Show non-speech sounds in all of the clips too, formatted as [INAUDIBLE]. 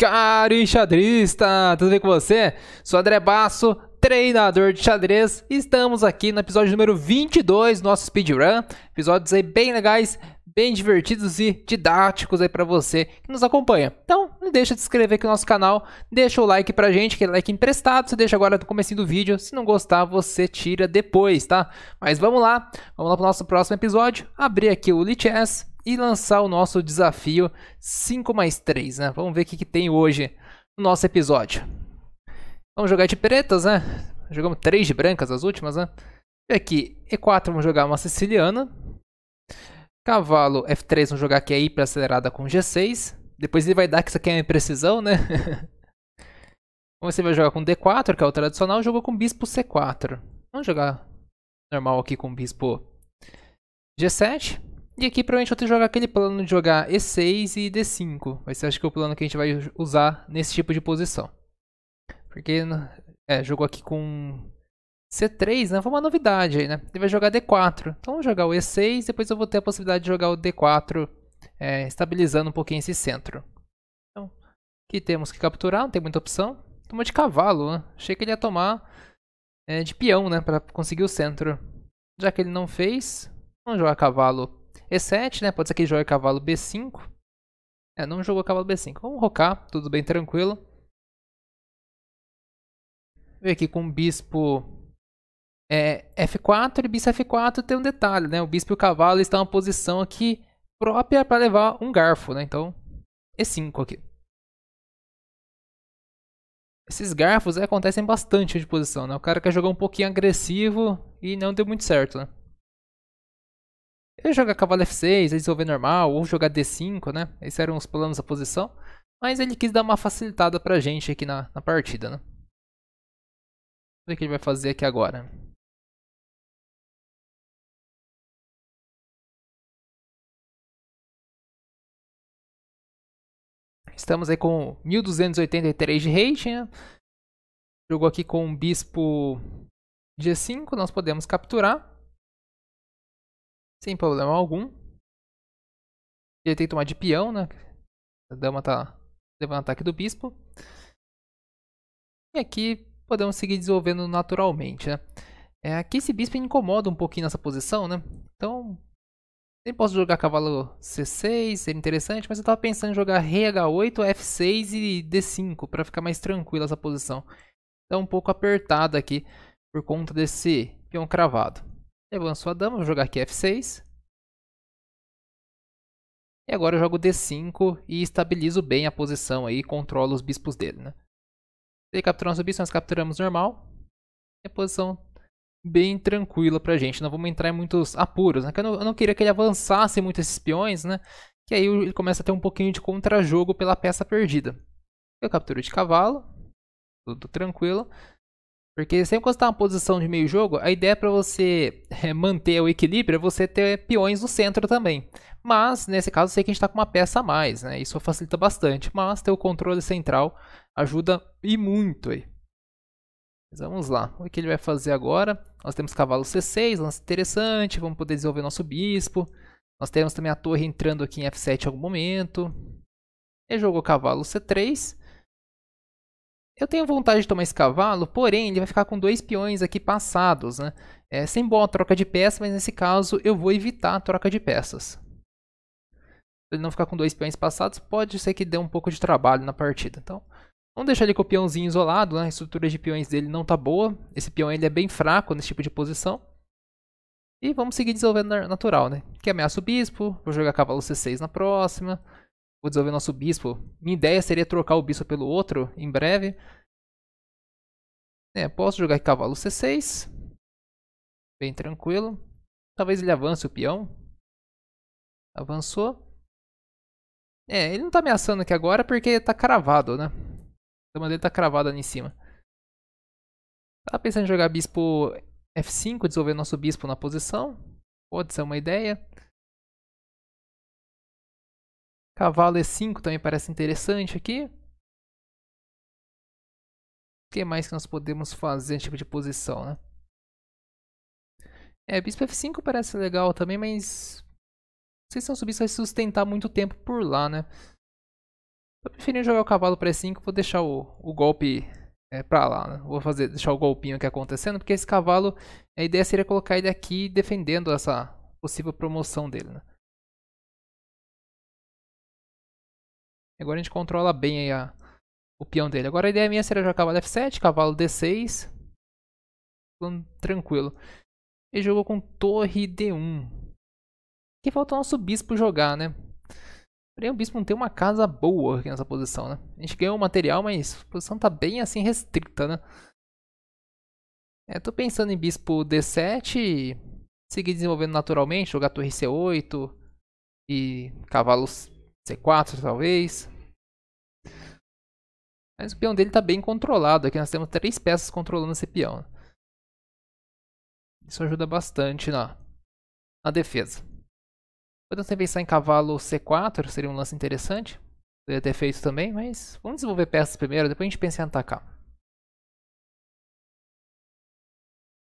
Caro enxadrista, tá tudo bem com você? Sou André Basso, treinador de xadrez. Estamos aqui no episódio número 22 do nosso speedrun. Episódios aí bem legais, bem divertidos e didáticos aí para você que nos acompanha. Então, não deixa de se inscrever aqui no nosso canal, deixa o like pra gente, que é like emprestado, você deixa agora no começo do vídeo. Se não gostar, você tira depois, tá? Mas vamos lá, vamos lá pro nosso próximo episódio. Abrir aqui o Lichess e lançar o nosso desafio 5 mais 3, né? Vamos ver o que, que tem hoje no nosso episódio. Vamos jogar de pretas, né? Jogamos 3 de brancas, as últimas, né? E aqui, E4, vamos jogar uma siciliana. Cavalo F3, vamos jogar aqui a hiper acelerada com G6. Depois ele vai dar que isso aqui é uma imprecisão, né? [LAUGHS] Você vai jogar com D4, que é o tradicional, jogou com bispo C4. Vamos jogar normal aqui com bispo G7. E aqui provavelmente vou ter que jogar aquele plano de jogar E6 e D5. Vai ser acho que é o plano que a gente vai usar nesse tipo de posição. Porque é, jogou aqui com C3, né? Foi uma novidade aí, né? Ele vai jogar D4. Então vou jogar o E6, depois eu vou ter a possibilidade de jogar o D4, é, estabilizando um pouquinho esse centro. Então, aqui temos que capturar, não tem muita opção. Tomou de cavalo, né? Achei que ele ia tomar é, de peão, né? Pra conseguir o centro. Já que ele não fez, vamos jogar cavalo e7, né? Pode ser que ele jogue cavalo B5. É, não jogou cavalo B5. Vamos rocar, tudo bem tranquilo. ver aqui com o bispo é, F4 e bispo F4 tem um detalhe, né? O bispo e o cavalo estão em uma posição aqui própria para levar um garfo, né? Então, E5 aqui. Esses garfos é, acontecem bastante de posição, né? O cara quer jogar um pouquinho agressivo e não deu muito certo, né? Eu ia jogar cavalo F6, resolver é normal, ou jogar D5, né? Esses eram os planos da posição. Mas ele quis dar uma facilitada pra gente aqui na, na partida, né? Vamos ver o que ele vai fazer aqui agora. Estamos aí com 1283 de rating, né? Jogou aqui com o bispo G5, nós podemos capturar. Sem problema algum. Ele tem que tomar de peão, né? A dama tá levando ataque do bispo. E aqui podemos seguir desenvolvendo naturalmente, né? É, aqui esse bispo incomoda um pouquinho nessa posição, né? Então, nem posso jogar cavalo C6, seria interessante, mas eu tava pensando em jogar rei H8, F6 e D5, para ficar mais tranquila essa posição. Tá um pouco apertada aqui, por conta desse peão cravado. Eu lanço a dama, vou jogar aqui F6. E agora eu jogo D5 e estabilizo bem a posição aí e controlo os bispos dele, né? Se ele capturar nosso bispo, nós capturamos normal. É a posição bem tranquila pra gente, não vamos entrar em muitos apuros, né? Eu não, eu não queria que ele avançasse muito esses peões, né? Que aí ele começa a ter um pouquinho de contrajogo pela peça perdida. Eu capturo de cavalo, tudo tranquilo. Porque sempre quando você está uma posição de meio jogo, a ideia é para você eh, manter o equilíbrio é você ter peões no centro também. Mas, nesse caso, eu sei que a gente está com uma peça a mais, né? Isso facilita bastante. Mas ter o controle central ajuda e muito aí. Mas vamos lá. O que ele vai fazer agora? Nós temos cavalo C6, lance interessante. Vamos poder desenvolver nosso bispo. Nós temos também a torre entrando aqui em F7 em algum momento. Ele jogou cavalo C3. Eu tenho vontade de tomar esse cavalo, porém ele vai ficar com dois peões aqui passados, né? É sem boa troca de peças, mas nesse caso eu vou evitar a troca de peças. Ele não ficar com dois peões passados, pode ser que dê um pouco de trabalho na partida. Então, vamos deixar ele com o peãozinho isolado, né? A estrutura de peões dele não tá boa. Esse peão ele é bem fraco nesse tipo de posição. E vamos seguir desenvolvendo natural, né? Que ameaça o bispo, vou jogar cavalo C6 na próxima. Vou desenvolver nosso bispo. Minha ideia seria trocar o bispo pelo outro em breve. É, posso jogar aqui cavalo c6. Bem tranquilo. Talvez ele avance o peão. Avançou. É, ele não tá ameaçando aqui agora porque tá cravado, né? A dama dele tá cravada ali em cima. Tá pensando em jogar bispo f5, desenvolver nosso bispo na posição. Pode ser uma ideia. Cavalo E5 também parece interessante aqui. O que mais que nós podemos fazer tipo de posição, né? É, bispo F5 parece legal também, mas... Não sei se não é subir, vai sustentar muito tempo por lá, né? Eu preferi jogar o cavalo para E5, vou deixar o, o golpe é, lá, né? Vou fazer, deixar o golpinho aqui acontecendo, porque esse cavalo, a ideia seria colocar ele aqui defendendo essa possível promoção dele, né? Agora a gente controla bem a, o peão dele. Agora a ideia minha seria jogar cavalo F7, cavalo D6. Tranquilo. Ele jogou com torre D1. Que falta o nosso bispo jogar, né? Porém, o bispo não tem uma casa boa aqui nessa posição, né? A gente ganhou o material, mas a posição tá bem assim restrita, né? É, tô pensando em bispo D7 seguir desenvolvendo naturalmente, jogar torre C8 e cavalos C4 talvez. Mas o peão dele está bem controlado. Aqui nós temos três peças controlando esse peão. Isso ajuda bastante na, na defesa. Podemos pensar em cavalo C4, seria um lance interessante. Poderia ter feito também, mas vamos desenvolver peças primeiro, depois a gente pensa em atacar.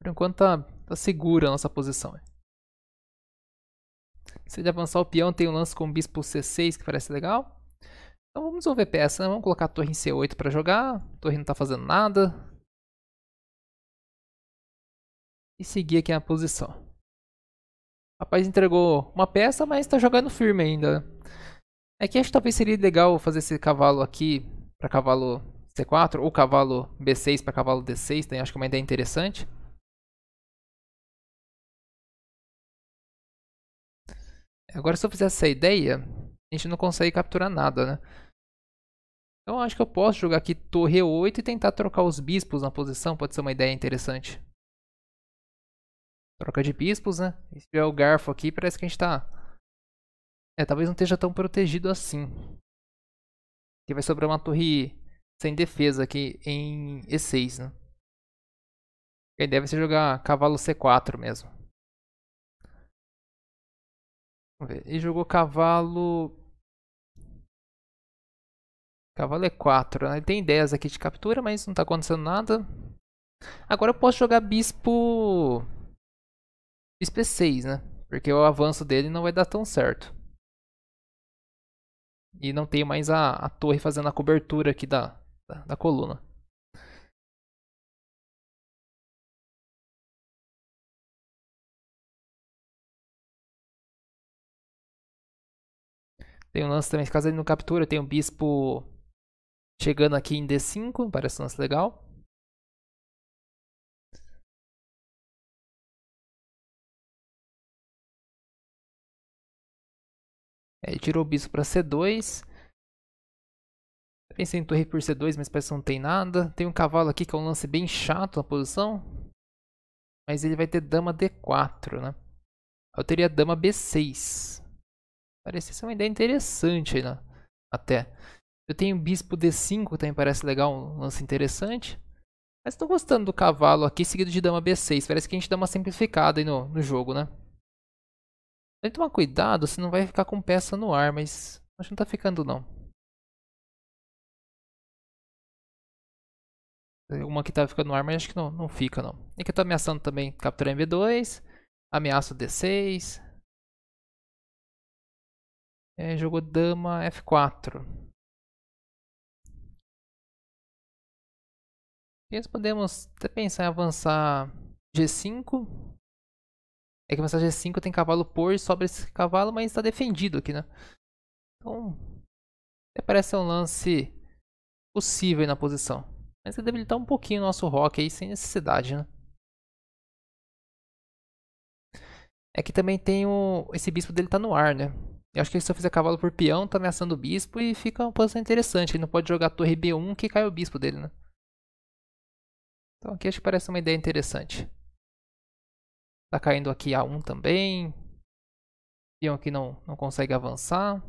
Por enquanto está tá segura a nossa posição. É. Se ele avançar o peão, tem um lance com o bispo C6 que parece legal. Então vamos resolver peça, né? Vamos colocar a torre em C8 para jogar. A torre não está fazendo nada. E seguir aqui a posição. O rapaz entregou uma peça, mas está jogando firme ainda. É que acho que talvez seria legal fazer esse cavalo aqui para cavalo C4 ou cavalo B6 para cavalo D6. Né? Acho que é uma ideia interessante. Agora se eu fizer essa ideia, a gente não consegue capturar nada, né? Então acho que eu posso jogar aqui torre 8 e tentar trocar os bispos na posição, pode ser uma ideia interessante. Troca de bispos, né? esse se é tiver o garfo aqui, parece que a gente tá... É, talvez não esteja tão protegido assim. Aqui vai sobrar uma torre sem defesa aqui em E6, né? A ideia é ser jogar cavalo C4 mesmo. Vamos ver. Ele jogou cavalo Cavalo E4, é né? Tem ideias aqui de captura, mas não está acontecendo nada. Agora eu posso jogar bispo... Bispo E6, né? Porque o avanço dele não vai dar tão certo. E não tem mais a, a torre fazendo a cobertura aqui da, da, da coluna. Tem um lance também, caso ele não captura, tem um bispo Chegando aqui em D5, parece um lance legal. É, ele tirou o bispo para C2. Pensei em torre por C2, mas parece que não tem nada. Tem um cavalo aqui que é um lance bem chato na posição. Mas ele vai ter dama D4, né? Eu teria dama B6. Parece ser uma ideia interessante, né? Até. Eu tenho bispo d5, também parece legal, um lance interessante. Mas estou gostando do cavalo aqui, seguido de dama b6. Parece que a gente dá uma simplificada aí no, no jogo, né? Tem que tomar cuidado, você não vai ficar com peça no ar, mas acho que não está ficando não. Uma que tá ficando no ar, mas acho que não, não fica, não. E que eu tô ameaçando também captura em B2. Ameaço D6. É, jogou dama F4. E nós podemos até pensar em avançar G5. É que avançar G5 tem cavalo por, sobra esse cavalo, mas está defendido aqui, né? Então, até parece um lance possível na posição. Mas deve debilitar um pouquinho o nosso rock aí, sem necessidade, né? É que também tem o... Esse bispo dele tá no ar, né? Eu acho que se eu fizer cavalo por peão, tá ameaçando o bispo e fica uma posição interessante. Ele não pode jogar torre B1 que cai o bispo dele, né? Então aqui acho que parece uma ideia interessante. Tá caindo aqui A1 também. Peão aqui não, não consegue avançar.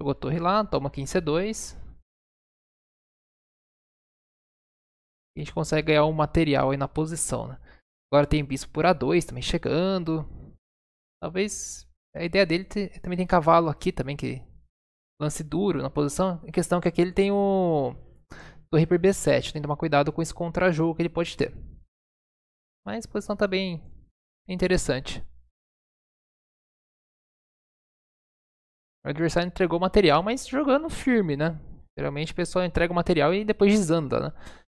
Jogou torre lá, toma aqui em C2. A gente consegue ganhar um material aí na posição, né? Agora tem bispo por A2 também chegando. Talvez a ideia dele também tem cavalo aqui também, que lance duro na posição. A questão é que aqui ele tem o do Reaper B7. Tem que tomar cuidado com esse contra-jogo que ele pode ter. Mas a posição está bem interessante. O adversário entregou material, mas jogando firme, né? Geralmente o pessoal entrega o material e depois desanda, né?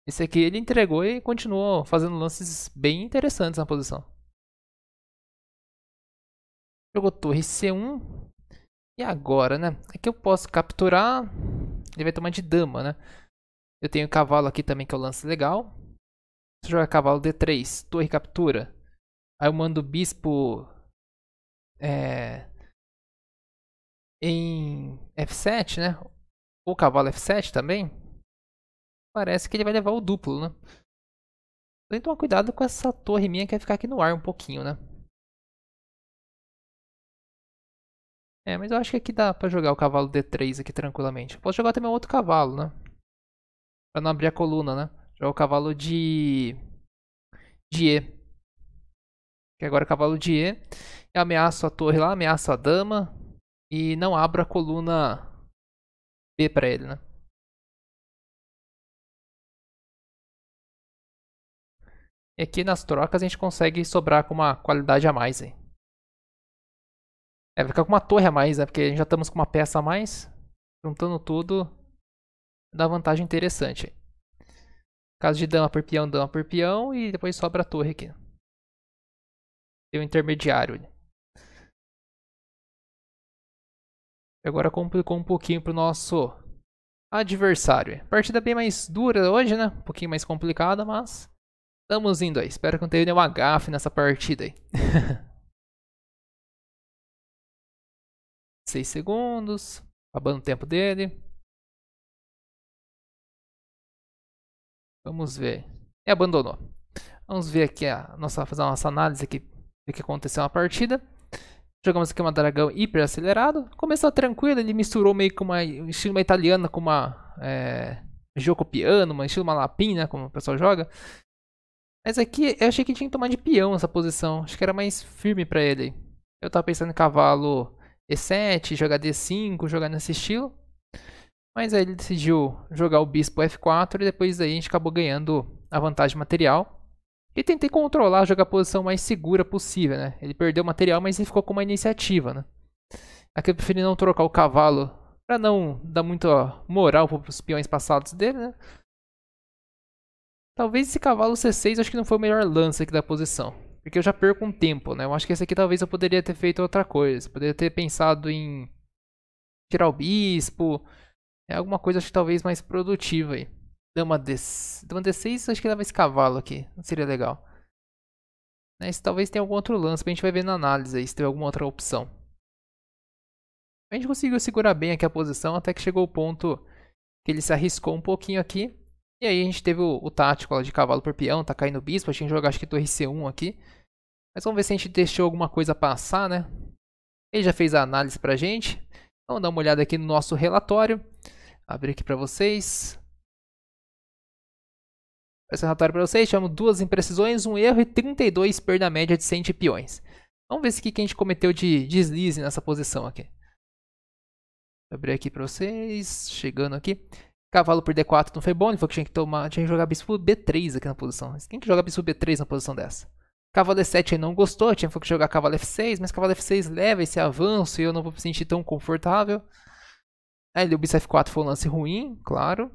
Esse aqui ele entregou e continuou fazendo lances bem interessantes na posição. Jogou torre C1. E agora, né? Aqui eu posso capturar. Ele vai tomar de dama, né? Eu tenho cavalo aqui também, que é o lance legal. Se jogar cavalo D3, torre captura. Aí eu mando o bispo é, em F7, né? Ou cavalo F7 também. Parece que ele vai levar o duplo, né? Tem então, que tomar cuidado com essa torre minha que vai ficar aqui no ar um pouquinho, né? É, mas eu acho que aqui dá pra jogar o cavalo D3 aqui tranquilamente. Eu posso jogar também outro cavalo, né? Pra não abrir a coluna, né? Joga é o cavalo de... De E. Que agora é cavalo de E. Eu ameaço a torre lá, ameaço a dama. E não abro a coluna B pra ele, né? E aqui nas trocas a gente consegue sobrar com uma qualidade a mais. Hein? É, vai ficar com uma torre a mais, né? Porque já estamos com uma peça a mais. Juntando tudo, dá vantagem interessante. Caso de dama por peão, dama por peão e depois sobra a torre aqui. Tem o intermediário. Agora complicou um pouquinho pro nosso adversário. Partida bem mais dura hoje, né? Um pouquinho mais complicada, mas estamos indo aí. Espero que não tenha nenhuma gafe nessa partida aí. 6 [LAUGHS] segundos. Acabando o tempo dele. Vamos ver. E abandonou. Vamos ver aqui a nossa, fazer a nossa análise aqui do que aconteceu na partida. Jogamos aqui uma dragão hiper acelerado. Começou tranquilo, ele misturou meio com uma estilo uma italiana com uma é, jogo piano, uma estilo uma lapinha, né, como o pessoal joga. Mas aqui eu achei que tinha que tomar de peão essa posição. Acho que era mais firme para ele. Eu tava pensando em cavalo E7, jogar D5, jogar nesse estilo. Mas aí ele decidiu jogar o bispo f4 e depois aí a gente acabou ganhando a vantagem material. E tentei controlar, jogar a posição mais segura possível, né? Ele perdeu o material, mas ele ficou com uma iniciativa, né? Aqui eu preferi não trocar o cavalo para não dar muita moral para os peões passados dele, né? Talvez esse cavalo C6 acho que não foi o melhor lance aqui da posição. Porque eu já perco um tempo, né? Eu acho que esse aqui talvez eu poderia ter feito outra coisa. poderia ter pensado em tirar o bispo, é alguma coisa, acho que talvez mais produtiva aí. Dama, D... Dama D6, acho que leva esse cavalo aqui. Não seria legal. mas talvez tenha algum outro lance, a gente vai ver na análise aí, se tem alguma outra opção. A gente conseguiu segurar bem aqui a posição, até que chegou o ponto que ele se arriscou um pouquinho aqui. E aí a gente teve o, o tático lá de cavalo por peão, tá caindo o bispo, a gente jogar acho que torre C1 aqui. Mas vamos ver se a gente deixou alguma coisa passar, né? Ele já fez a análise pra gente. Vamos dar uma olhada aqui no nosso relatório. Abrir aqui para vocês. Esse relatório para vocês, chamo duas imprecisões, um erro e 32 perda média de 100 de peões. Vamos ver se que a gente cometeu de deslize nessa posição aqui. Vou abrir aqui para vocês, chegando aqui. Cavalo por D4 não foi bom, ele falou que tinha que, tomar, tinha que jogar bispo B3 aqui na posição. Quem que joga bispo B3 na posição dessa? Cavalo E7 aí não gostou, tinha que jogar cavalo F6, mas cavalo F6 leva esse avanço e eu não vou me sentir tão confortável. Aí ele, o bis F4 foi um lance ruim, claro.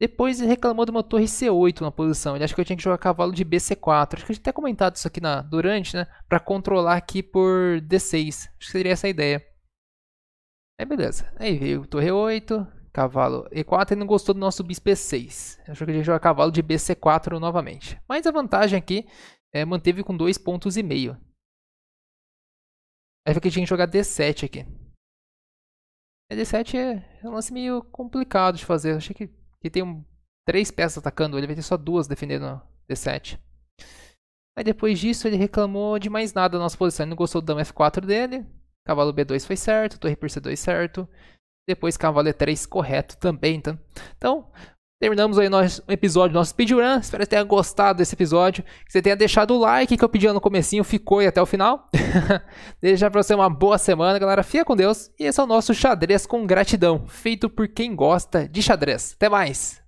Depois ele reclamou de uma torre C8 na posição. Ele acha que eu tinha que jogar cavalo de BC4. Acho que a gente até comentado isso aqui na, durante, né? Pra controlar aqui por D6. Acho que seria essa a ideia. Aí beleza. Aí veio torre 8, cavalo E4. Ele não gostou do nosso bis B6. Achou que a gente jogar cavalo de BC4 novamente. Mas a vantagem aqui é, manteve com 2,5 pontos e meio. Aí fica a gente jogar D7 aqui d 7 é, é um lance meio complicado de fazer. achei que, que tem um, três peças atacando, ele vai ter só duas defendendo D7. Aí depois disso ele reclamou de mais nada da nossa posição. Ele não gostou do dama F4 dele. Cavalo B2 foi certo, torre por C2 certo. Depois cavalo E3 correto também. Tá? Então, então Terminamos aí nosso episódio, nosso speedrun. Espero que tenha gostado desse episódio. Que você tenha deixado o like que eu pedi no comecinho, ficou aí até o final. [LAUGHS] Deixar pra você uma boa semana, galera. fia com Deus. E esse é o nosso xadrez com gratidão, feito por quem gosta de xadrez. Até mais!